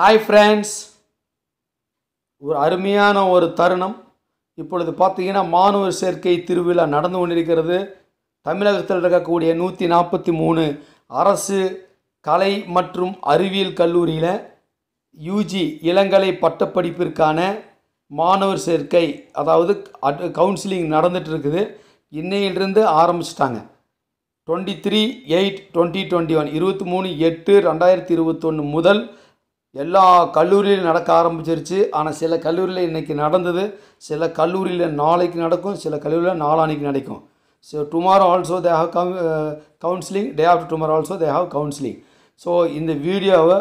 hi friends ஒரு அருமையான ஒரு தருணம் இப்பொழுது பார்த்தீங்கன்னா மாணவர் சேர்க்கை திருவிழா நடந்து கொண்டிருக்கிறது தமிழகத்தில் இருக்கக்கூடிய நூற்றி நாற்பத்தி மூணு அரசு கலை மற்றும் அறிவியல் கல்லூரியில் யூஜி இளங்கலை பட்டப்படிப்பிற்கான மாணவர் சேர்க்கை அதாவது கவுன்சிலிங் நடந்துகிட்ருக்குது இன்னையிலிருந்து ஆரம்பிச்சிட்டாங்க twenty three eight twenty twenty one இருபத்தி மூணு எட்டு ரெண்டாயிரத்தி இருபத்தொன்று முதல் எல்லா கல்லூரியிலும் நடக்க ஆரம்பிச்சிருச்சு ஆனால் சில கல்லூரியில் இன்றைக்கி நடந்தது சில கல்லூரியில் நாளைக்கு நடக்கும் சில கல்லூரியில் நாளானிக்கு நடக்கும் so tomorrow also they have கவு counselling day after tomorrow also they have counselling so இந்த வீடியோவை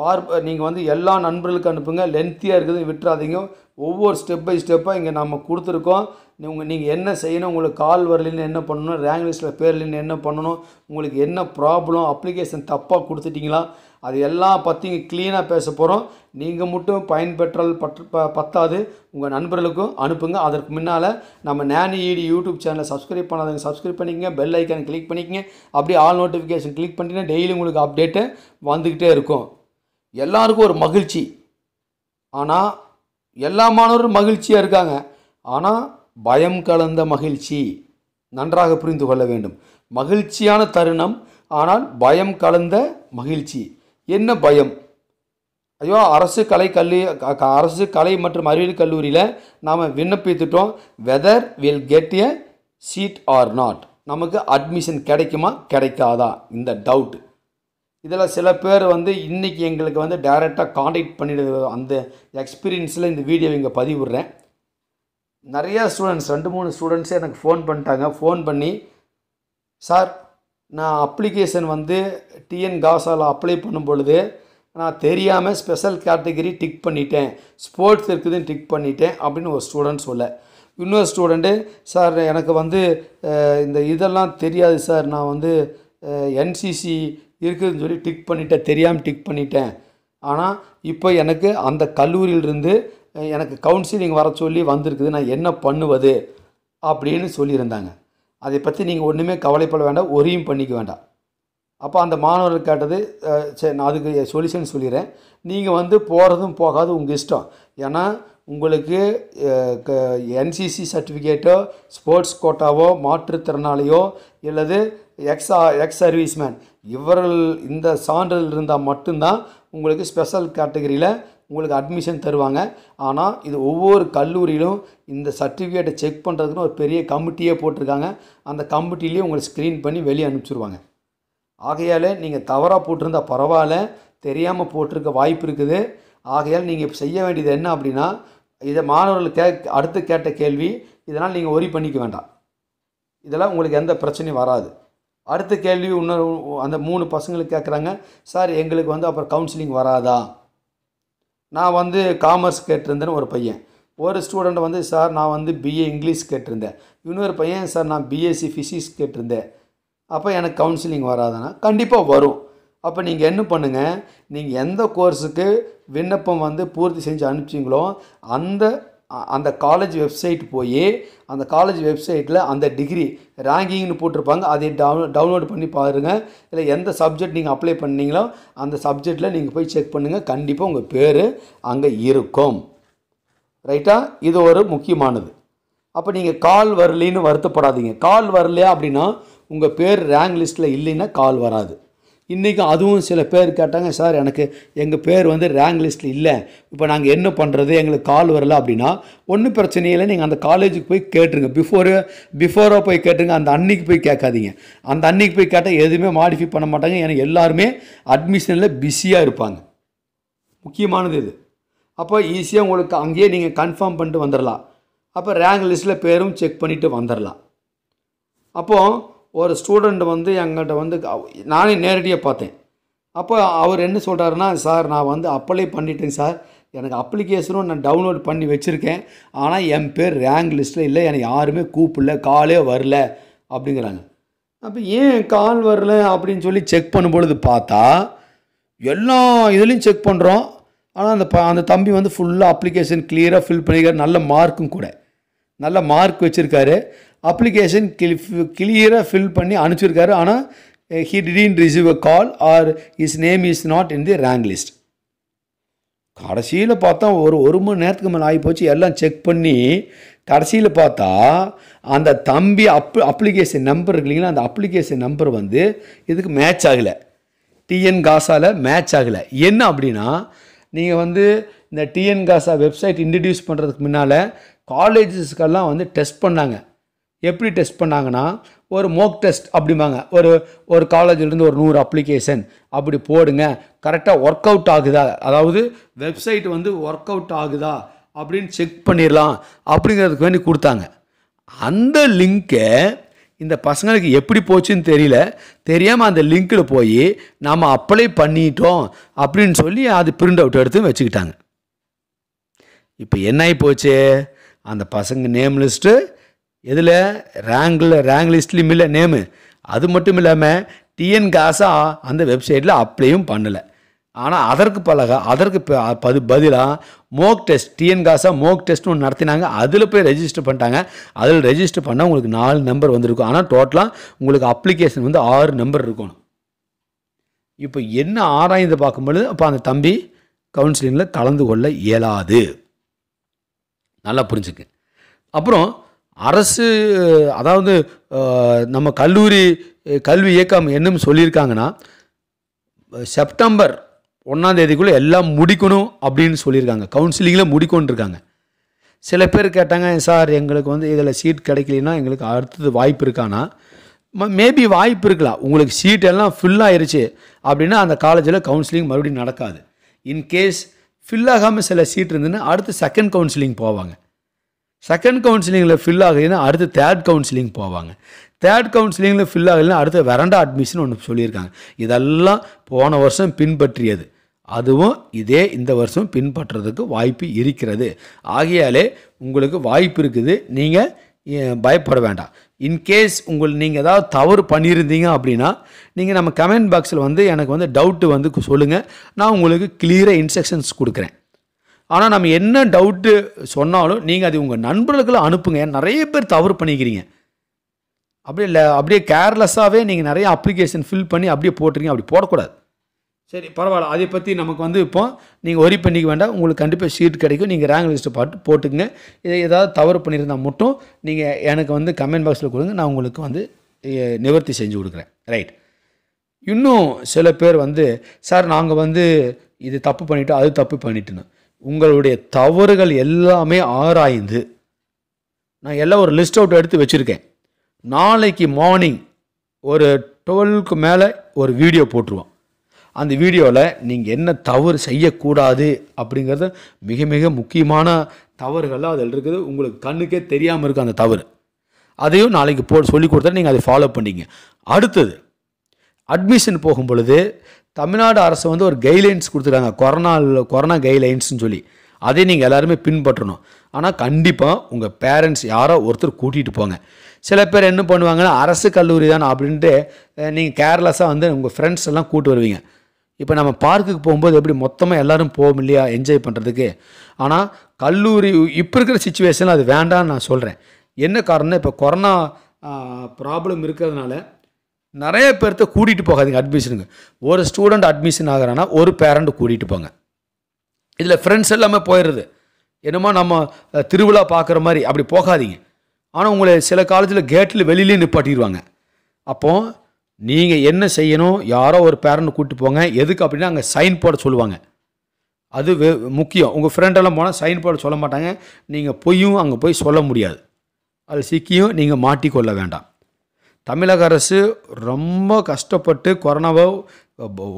பார்ப்ப நீங்கள் வந்து எல்லா நண்பர்களுக்கு அனுப்புங்க லென்த்தியாக இருக்குது விட்டுறாதீங்க ஒவ்வொரு ஸ்டெப் பை ஸ்டெப்பாக இங்கே நம்ம கொடுத்துருக்கோம் நீங்கள் நீங்கள் என்ன செய்யணும் உங்களுக்கு கால் வரலன்னு என்ன பண்ணணும் ரேங்க் லிஸ்ட்டில் பேர்லின்னு என்ன பண்ணணும் உங்களுக்கு என்ன ப்ராப்ளம் அப்ளிகேஷன் தப்பாக கொடுத்துட்டிங்களா அது எல்லாம் பற்றியும் க்ளீனாக பேச போகிறோம் நீங்கள் மட்டும் பயன்பெற்றால் பற்று ப பத்தாது உங்கள் நண்பர்களுக்கும் அனுப்புங்க அதற்கு முன்னால் நம்ம நேனி ஈடி யூடியூப் சேனலை சப்ஸ்கிரைப் பண்ணாதவங்க சப்ஸ்கிரைப் பண்ணிக்கங்க பெல் ஐக்கான் கிளிக் பண்ணிக்கங்க அப்படியே ஆல் நோட்டிஃபிகேஷன் கிளிக் பண்ணிட்டீங்கன்னா டெய்லி உங்களுக்கு அப்டேட்டு வந்துக்கிட்டே இருக்கும் எல்லாருக்கும் ஒரு மகிழ்ச்சி ஆனால் எல்லா மாணவரும் மகிழ்ச்சியாக இருக்காங்க ஆனால் பயம் கலந்த மகிழ்ச்சி நன்றாக புரிந்து கொள்ள வேண்டும் மகிழ்ச்சியான தருணம் ஆனால் பயம் கலந்த மகிழ்ச்சி என்ன பயம் ஐயோ அரசு கலை கல்லூரி அரசு கலை மற்றும் அறிவியல் கல்லூரியில் நாம் விண்ணப்பித்துட்டோம் whether will get a seat or not நமக்கு அட்மிஷன் கிடைக்குமா கிடைக்காதா இந்த டவுட் இதில் சில பேர் வந்து இன்றைக்கி எங்களுக்கு வந்து டைரெக்டாக காண்டாக்ட் பண்ணிடுது அந்த எக்ஸ்பீரியன்ஸில் இந்த வீடியோ இங்கே பதிவிடுறேன் நிறையா ஸ்டூடெண்ட்ஸ் ரெண்டு மூணு ஸ்டூடெண்ட்ஸே எனக்கு ஃபோன் பண்ணிட்டாங்க ஃபோன் பண்ணி சார் நான் அப்ளிகேஷன் வந்து டிஎன் காசால் அப்ளை பண்ணும் பொழுது நான் தெரியாமல் ஸ்பெஷல் கேட்டகரி டிக் பண்ணிட்டேன் ஸ்போர்ட்ஸ் இருக்குதுன்னு டிக் பண்ணிட்டேன் அப்படின்னு ஒரு ஸ்டூடெண்ட் சொல்ல இன்னொரு ஸ்டூடெண்ட்டு சார் எனக்கு வந்து இந்த இதெல்லாம் தெரியாது சார் நான் வந்து என்சிசி இருக்குதுன்னு சொல்லி டிக் பண்ணிட்டேன் தெரியாமல் டிக் பண்ணிட்டேன் ஆனால் இப்போ எனக்கு அந்த கல்லூரியிலிருந்து எனக்கு கவுன்சிலிங் வர சொல்லி வந்திருக்குது நான் என்ன பண்ணுவது அப்படின்னு சொல்லியிருந்தாங்க அதை பற்றி நீங்கள் ஒன்றுமே கவலைப்பட வேண்டாம் ஒரியும் பண்ணிக்க வேண்டாம் அப்போ அந்த மாணவர்கள் கேட்டது சரி நான் அதுக்கு சொல்யூஷன் சொல்லிடுறேன் நீங்கள் வந்து போகிறதும் போகாது உங்கள் இஷ்டம் ஏன்னா உங்களுக்கு என்சிசி சர்டிஃபிகேட்டோ ஸ்போர்ட்ஸ் கோட்டாவோ மாற்றுத்திறனாளியோ அல்லது எக்ஸ் எக்ஸ் சர்வீஸ்மேன் இவர்கள் இந்த சான்றிதழ் இருந்தால் மட்டும்தான் உங்களுக்கு ஸ்பெஷல் கேட்டகரியில் உங்களுக்கு அட்மிஷன் தருவாங்க ஆனால் இது ஒவ்வொரு கல்லூரியிலும் இந்த சர்டிஃபிகேட்டை செக் பண்ணுறதுக்குன்னு ஒரு பெரிய கமிட்டியே போட்டிருக்காங்க அந்த கமிட்டிலேயே உங்களை ஸ்க்ரீன் பண்ணி வெளியே அனுப்பிச்சிடுவாங்க ஆகையால் நீங்கள் தவறாக போட்டிருந்தா பரவாயில்ல தெரியாமல் போட்டிருக்க வாய்ப்பு இருக்குது ஆகையால் நீங்கள் இப்போ செய்ய வேண்டியது என்ன அப்படின்னா இதை மாணவர்கள் கே அடுத்து கேட்ட கேள்வி இதனால் நீங்கள் ஒரி பண்ணிக்க வேண்டாம் இதெல்லாம் உங்களுக்கு எந்த பிரச்சனையும் வராது அடுத்த கேள்வி இன்னொரு அந்த மூணு பசங்களுக்கு கேட்குறாங்க சார் எங்களுக்கு வந்து அப்புறம் கவுன்சிலிங் வராதா நான் வந்து காமர்ஸ் கேட்டிருந்தேன்னு ஒரு பையன் ஒரு ஸ்டூடெண்ட் வந்து சார் நான் வந்து பிஏ இங்கிலீஷ் கேட்டிருந்தேன் இன்னொரு பையன் சார் நான் பிஎஸ்சி ஃபிசிக்ஸ் கேட்டிருந்தேன் அப்போ எனக்கு கவுன்சிலிங் வராதுன்னா கண்டிப்பாக வரும் அப்போ நீங்கள் என்ன பண்ணுங்கள் நீங்கள் எந்த கோர்ஸுக்கு விண்ணப்பம் வந்து பூர்த்தி செஞ்சு அனுப்பிச்சிங்களோ அந்த அந்த காலேஜ் வெப்சைட் போய் அந்த காலேஜ் வெப்சைட்டில் அந்த டிகிரி ரேங்கிங்னு போட்டிருப்பாங்க அதை டவுன் டவுன்லோட் பண்ணி பாருங்கள் இல்லை எந்த சப்ஜெக்ட் நீங்கள் அப்ளை பண்ணீங்களோ அந்த சப்ஜெக்டில் நீங்கள் போய் செக் பண்ணுங்கள் கண்டிப்பாக உங்கள் பேர் அங்கே இருக்கும் ரைட்டா இது ஒரு முக்கியமானது அப்போ நீங்கள் கால் வரலின்னு வருத்தப்படாதீங்க கால் வரலையா அப்படின்னா உங்கள் பேர் ரேங்க் லிஸ்ட்டில் இல்லைன்னா கால் வராது இன்றைக்கி அதுவும் சில பேர் கேட்டாங்க சார் எனக்கு எங்கள் பேர் வந்து ரேங்க் லிஸ்ட்டில் இல்லை இப்போ நாங்கள் என்ன பண்ணுறது எங்களுக்கு கால் வரல அப்படின்னா ஒன்றும் பிரச்சனை இல்லை நீங்கள் அந்த காலேஜுக்கு போய் கேட்டுருங்க பிஃபோர் பிஃபோராக போய் கேட்டுருங்க அந்த அன்னைக்கு போய் கேட்காதீங்க அந்த அன்னைக்கு போய் கேட்டால் எதுவுமே மாடிஃபை பண்ண மாட்டாங்க ஏன்னா எல்லாருமே அட்மிஷனில் பிஸியாக இருப்பாங்க முக்கியமானது இது அப்போ ஈஸியாக உங்களுக்கு அங்கேயே நீங்கள் கன்ஃபார்ம் பண்ணிட்டு வந்துடலாம் அப்போ ரேங்க் லிஸ்ட்டில் பேரும் செக் பண்ணிவிட்டு வந்துடலாம் அப்போது ஒரு ஸ்டூடெண்ட் வந்து எங்கள்கிட்ட வந்து நானே நேரடியாக பார்த்தேன் அப்போ அவர் என்ன சொல்கிறாருன்னா சார் நான் வந்து அப்ளை பண்ணிட்டேன் சார் எனக்கு அப்ளிகேஷனும் நான் டவுன்லோட் பண்ணி வச்சுருக்கேன் ஆனால் என் பேர் ரேங்க் லிஸ்ட்டில் இல்லை எனக்கு யாருமே கூப்பிடல காலே வரல அப்படிங்கிறாங்க அப்போ ஏன் கால் வரல அப்படின்னு சொல்லி செக் பண்ணும்பொழுது பார்த்தா எல்லா இதுலேயும் செக் பண்ணுறோம் ஆனால் அந்த ப அந்த தம்பி வந்து ஃபுல்லாக அப்ளிகேஷன் கிளியராக ஃபில் பண்ணியிருக்காரு நல்ல மார்க்கும் கூட நல்ல மார்க் வச்சுருக்காரு அப்ளிகேஷன் கிளி கிளியராக ஃபில் பண்ணி அனுப்பிச்சிருக்காரு ஆனால் he didn't receive a call or his name is not in the rank list கடைசியில் பார்த்தா ஒரு ஒரு மணி நேரத்துக்கு மேலே ஆகி போச்சு எல்லாம் செக் பண்ணி கடைசியில் பார்த்தா அந்த தம்பி அப் அப்ளிகேஷன் நம்பர் இல்லைங்களா அந்த அப்ளிகேஷன் நம்பர் வந்து இதுக்கு மேட்ச் ஆகலை டிஎன் காசாவில் மேட்ச் ஆகலை என்ன அப்படின்னா நீங்கள் வந்து இந்த டிஎன் காசா வெப்சைட் இன்ட்ரடியூஸ் பண்ணுறதுக்கு முன்னால் காலேஜஸ்க்கெல்லாம் வந்து டெஸ்ட் பண்ணாங்க எப்படி டெஸ்ட் பண்ணாங்கன்னா ஒரு மோக் டெஸ்ட் அப்படிம்பாங்க ஒரு ஒரு காலேஜிலேருந்து ஒரு நூறு அப்ளிகேஷன் அப்படி போடுங்க கரெக்டாக ஒர்க் அவுட் ஆகுதா அதாவது வெப்சைட் வந்து ஒர்க் அவுட் ஆகுதா அப்படின்னு செக் பண்ணிடலாம் அப்படிங்கிறதுக்கு வேண்டி கொடுத்தாங்க அந்த லிங்க்கை இந்த பசங்களுக்கு எப்படி போச்சுன்னு தெரியல தெரியாமல் அந்த லிங்க்கில் போய் நாம் அப்ளை பண்ணிட்டோம் அப்படின்னு சொல்லி அது பிரிண்ட் அவுட் எடுத்து வச்சுக்கிட்டாங்க இப்போ என்ன ஆகி போச்சு அந்த பசங்க நேம் லிஸ்ட்டு எதில் ரேங்கில் ரேங்க் லிஸ்ட்லேயும் இல்லை நேமு அது மட்டும் இல்லாமல் டிஎன் காசா அந்த வெப்சைட்டில் அப்ளையும் பண்ணலை ஆனால் அதற்கு பழக அதற்கு பது பதிலாக மோக் டெஸ்ட் டிஎன் காசா மோக் டெஸ்ட்னு ஒன்று நடத்தினாங்க அதில் போய் ரெஜிஸ்டர் பண்ணிட்டாங்க அதில் ரெஜிஸ்டர் பண்ணால் உங்களுக்கு நாலு நம்பர் வந்திருக்கும் ஆனால் டோட்டலாக உங்களுக்கு அப்ளிகேஷன் வந்து ஆறு நம்பர் இருக்கணும் இப்போ என்ன ஆராய்ந்து பார்க்கும்பொழுது அப்போ அந்த தம்பி கவுன்சிலிங்கில் கலந்து கொள்ள இயலாது நல்லா புரிஞ்சுக்கு அப்புறம் அரசு அதாவது நம்ம கல்லூரி கல்வி இயக்கம் என்னும் சொல்லியிருக்காங்கன்னா செப்டம்பர் ஒன்றாந்தேதிக்குள்ளே எல்லாம் முடிக்கணும் அப்படின்னு சொல்லியிருக்காங்க கவுன்சிலிங்கில் முடிக்கொண்டிருக்காங்க இருக்காங்க சில பேர் கேட்டாங்க சார் எங்களுக்கு வந்து இதில் சீட் கிடைக்கலனா எங்களுக்கு அடுத்தது வாய்ப்பு இருக்கானா மேபி வாய்ப்பு இருக்கலாம் உங்களுக்கு சீட் எல்லாம் ஃபில் ஆயிடுச்சு அப்படின்னா அந்த காலேஜில் கவுன்சிலிங் மறுபடியும் நடக்காது இன்கேஸ் ஃபில் ஆகாமல் சில சீட் இருந்ததுன்னா அடுத்து செகண்ட் கவுன்சிலிங் போவாங்க செகண்ட் கவுன்சிலிங்கில் ஃபில் ஆகலைன்னா அடுத்து தேர்ட் கவுன்சிலிங் போவாங்க தேர்ட் கவுன்சிலிங்கில் ஃபில் ஆகலைன்னா அடுத்து வெரண்டா அட்மிஷன் ஒன்று சொல்லியிருக்காங்க இதெல்லாம் போன வருஷம் பின்பற்றியது அதுவும் இதே இந்த வருஷம் பின்பற்றுறதுக்கு வாய்ப்பு இருக்கிறது ஆகையாலே உங்களுக்கு வாய்ப்பு இருக்குது நீங்கள் பயப்பட வேண்டாம் இன்கேஸ் உங்கள் நீங்கள் ஏதாவது தவறு பண்ணியிருந்தீங்க அப்படின்னா நீங்கள் நம்ம கமெண்ட் பாக்ஸில் வந்து எனக்கு வந்து டவுட்டு வந்து சொல்லுங்கள் நான் உங்களுக்கு கிளியராக இன்ஸ்ட்ரக்ஷன்ஸ் கொடுக்குறேன் ஆனால் நம்ம என்ன டவுட்டு சொன்னாலும் நீங்கள் அது உங்கள் நண்பர்களுக்குலாம் அனுப்புங்க நிறைய பேர் தவறு பண்ணிக்கிறீங்க அப்படியே இல்லை அப்படியே கேர்லெஸ்ஸாகவே நீங்கள் நிறைய அப்ளிகேஷன் ஃபில் பண்ணி அப்படியே போட்டிருக்கீங்க அப்படி போடக்கூடாது சரி பரவாயில்ல அதை பற்றி நமக்கு வந்து இப்போ நீங்கள் ஒரி பண்ணிக்க வேண்டாம் உங்களுக்கு கண்டிப்பாக சீட் கிடைக்கும் நீங்கள் ரேங்க் லிஸ்ட்டு பாட்டு போட்டுக்குங்க இதை ஏதாவது தவறு பண்ணியிருந்தால் மட்டும் நீங்கள் எனக்கு வந்து கமெண்ட் பாக்ஸில் கொடுங்க நான் உங்களுக்கு வந்து நிவர்த்தி செஞ்சு கொடுக்குறேன் ரைட் இன்னும் சில பேர் வந்து சார் நாங்கள் வந்து இது தப்பு பண்ணிவிட்டோம் அது தப்பு பண்ணிட்டுனோம் உங்களுடைய தவறுகள் எல்லாமே ஆராய்ந்து நான் எல்லாம் ஒரு லிஸ்ட் அவுட் எடுத்து வச்சுருக்கேன் நாளைக்கு மார்னிங் ஒரு டுவெல்க்கு மேலே ஒரு வீடியோ போட்டுருவோம் அந்த வீடியோவில் நீங்கள் என்ன தவறு செய்யக்கூடாது அப்படிங்கிறத மிக மிக முக்கியமான தவறுகள்லாம் அதில் இருக்குது உங்களுக்கு கண்ணுக்கே தெரியாமல் இருக்குது அந்த தவறு அதையும் நாளைக்கு போ சொல்லி கொடுத்தா நீங்கள் அதை ஃபாலோ பண்ணிங்க அடுத்தது அட்மிஷன் போகும் பொழுது தமிழ்நாடு அரசு வந்து ஒரு கைட்லைன்ஸ் கொடுத்துருக்காங்க கொரோனா கொரோனா கைட்லைன்ஸ்னு சொல்லி அதை நீங்கள் எல்லாருமே பின்பற்றணும் ஆனால் கண்டிப்பாக உங்கள் பேரண்ட்ஸ் யாரோ ஒருத்தர் கூட்டிகிட்டு போங்க சில பேர் என்ன பண்ணுவாங்கன்னா அரசு கல்லூரி தான் அப்படின்ட்டு நீங்கள் கேர்லெஸ்ஸாக வந்து உங்கள் ஃப்ரெண்ட்ஸ் எல்லாம் கூட்டு வருவீங்க இப்போ நம்ம பார்க்குக்கு போகும்போது எப்படி மொத்தமாக எல்லோரும் போகும் இல்லையா என்ஜாய் பண்ணுறதுக்கு ஆனால் கல்லூரி இப்போ இருக்கிற சுச்சுவேஷனில் அது வேண்டாம்னு நான் சொல்கிறேன் என்ன காரணம்னா இப்போ கொரோனா ப்ராப்ளம் இருக்கிறதுனால நிறைய பேர்த்த கூட்டிகிட்டு போகாதீங்க அட்மிஷனுங்க ஒரு ஸ்டூடெண்ட் அட்மிஷன் ஆகிறான்னா ஒரு பேரண்ட் கூட்டிகிட்டு போங்க இதில் ஃப்ரெண்ட்ஸ் எல்லாமே போயிடுறது என்னமோ நம்ம திருவிழா பார்க்குற மாதிரி அப்படி போகாதீங்க ஆனால் உங்களை சில காலேஜில் கேட்டில் வெளியிலே நிப்பாட்டிடுவாங்க அப்போது நீங்கள் என்ன செய்யணும் யாரோ ஒரு பேரண்ட் கூப்பிட்டு போங்க எதுக்கு அப்படின்னா அங்கே சைன் போட சொல்லுவாங்க அது முக்கியம் உங்கள் ஃப்ரெண்டெல்லாம் போனால் சைன் போட சொல்ல மாட்டாங்க நீங்கள் பொய்யும் அங்கே போய் சொல்ல முடியாது அது சிக்கியும் நீங்கள் மாட்டிக்கொள்ள வேண்டாம் தமிழக அரசு ரொம்ப கஷ்டப்பட்டு கொரோனாவை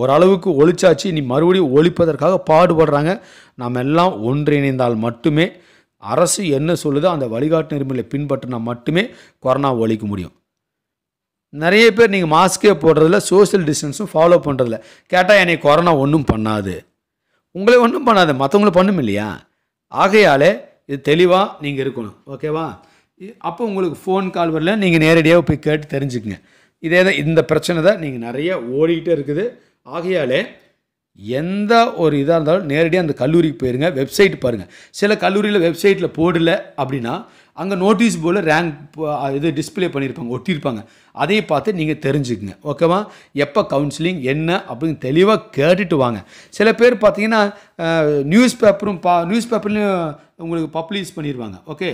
ஓரளவுக்கு ஒழிச்சாச்சு இனி மறுபடியும் ஒழிப்பதற்காக பாடுபடுறாங்க நாம் எல்லாம் ஒன்றிணைந்தால் மட்டுமே அரசு என்ன சொல்லுதோ அந்த வழிகாட்டு நெறிமுறையை பின்பற்றினா மட்டுமே கொரோனா ஒழிக்க முடியும் நிறைய பேர் நீங்கள் மாஸ்க்கே போடுறதில்ல சோசியல் டிஸ்டன்ஸும் ஃபாலோ பண்ணுறதில்ல கேட்டால் என்னை கொரோனா ஒன்றும் பண்ணாது உங்களே ஒன்றும் பண்ணாது மற்றவங்களும் பண்ணும் இல்லையா ஆகையாலே இது தெளிவாக நீங்கள் இருக்கணும் ஓகேவா அப்போ உங்களுக்கு ஃபோன் கால் வரல நீங்கள் நேரடியாக போய் கேட்டு தெரிஞ்சுக்கங்க இதே தான் இந்த பிரச்சனை தான் நீங்கள் நிறைய ஓடிக்கிட்டே இருக்குது ஆகையாலே எந்த ஒரு இதாக இருந்தாலும் நேரடியாக அந்த கல்லூரிக்கு போயிருங்க வெப்சைட் பாருங்கள் சில கல்லூரியில் வெப்சைட்டில் போடல அப்படின்னா அங்கே நோட்டீஸ் போர்டில் ரேங்க் இது டிஸ்பிளே பண்ணியிருப்பாங்க ஒட்டியிருப்பாங்க அதையும் பார்த்து நீங்கள் தெரிஞ்சுக்குங்க ஓகேவா எப்போ கவுன்சிலிங் என்ன அப்படின்னு தெளிவாக கேட்டுட்டு வாங்க சில பேர் பார்த்தீங்கன்னா நியூஸ் பேப்பரும் பா நியூஸ் பேப்பர்லையும் உங்களுக்கு பப்ளிஷ் பண்ணிடுவாங்க ஓகே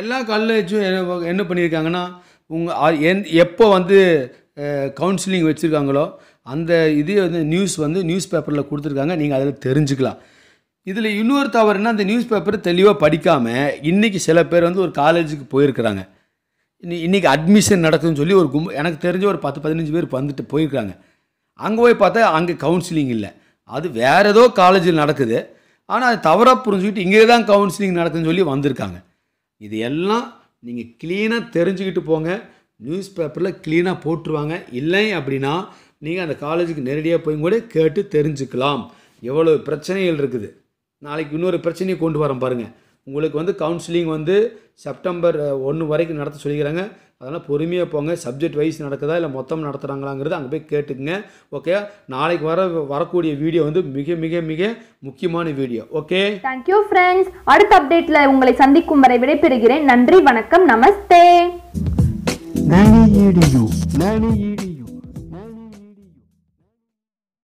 எல்லா காலேஜும் என்ன பண்ணியிருக்காங்கன்னா உங்கள் என் எப்போ வந்து கவுன்சிலிங் வச்சுருக்காங்களோ அந்த இதே வந்து நியூஸ் வந்து நியூஸ் பேப்பரில் கொடுத்துருக்காங்க நீங்கள் அதில் தெரிஞ்சுக்கலாம் இதில் இன்னொரு தவறுனா அந்த நியூஸ் பேப்பரை தெளிவாக படிக்காமல் இன்றைக்கி சில பேர் வந்து ஒரு காலேஜுக்கு போயிருக்கிறாங்க இன்றைக்கி அட்மிஷன் நடக்குதுன்னு சொல்லி ஒரு கும்ப எனக்கு தெரிஞ்ச ஒரு பத்து பதினஞ்சு பேர் வந்துட்டு போயிருக்காங்க அங்கே போய் பார்த்தா அங்கே கவுன்சிலிங் இல்லை அது வேறு ஏதோ காலேஜில் நடக்குது ஆனால் அது தவறாக புரிஞ்சுக்கிட்டு இங்கே தான் கவுன்சிலிங் நடக்குதுன்னு சொல்லி வந்திருக்காங்க இது எல்லாம் நீங்கள் க்ளீனாக தெரிஞ்சுக்கிட்டு போங்க நியூஸ் பேப்பரில் க்ளீனாக போட்டுருவாங்க இல்லை அப்படின்னா நீங்கள் அந்த காலேஜுக்கு நேரடியாக போய் கூட கேட்டு தெரிஞ்சுக்கலாம் எவ்வளோ பிரச்சனைகள் இருக்குது நாளைக்கு இன்னொரு பிரச்சனையை கொண்டு வரோம் பாருங்கள் உங்களுக்கு வந்து கவுன்சிலிங் வந்து செப்டம்பர் ஒன்று வரைக்கும் நடத்த சொல்லிக்கிறாங்க அதனால் பொறுமையாக போங்க சப்ஜெக்ட் வைஸ் நடக்குதா இல்லை மொத்தம் நடத்துகிறாங்களாங்கிறது அங்கே போய் கேட்டுக்குங்க ஓகே நாளைக்கு வர வரக்கூடிய வீடியோ வந்து மிக மிக மிக முக்கியமான வீடியோ ஓகே தேங்க்யூ ஃப்ரெண்ட்ஸ் அடுத்த அப்டேட்டில் உங்களை சந்திக்கும் வரை விடைபெறுகிறேன் நன்றி வணக்கம் நமஸ்தே நானி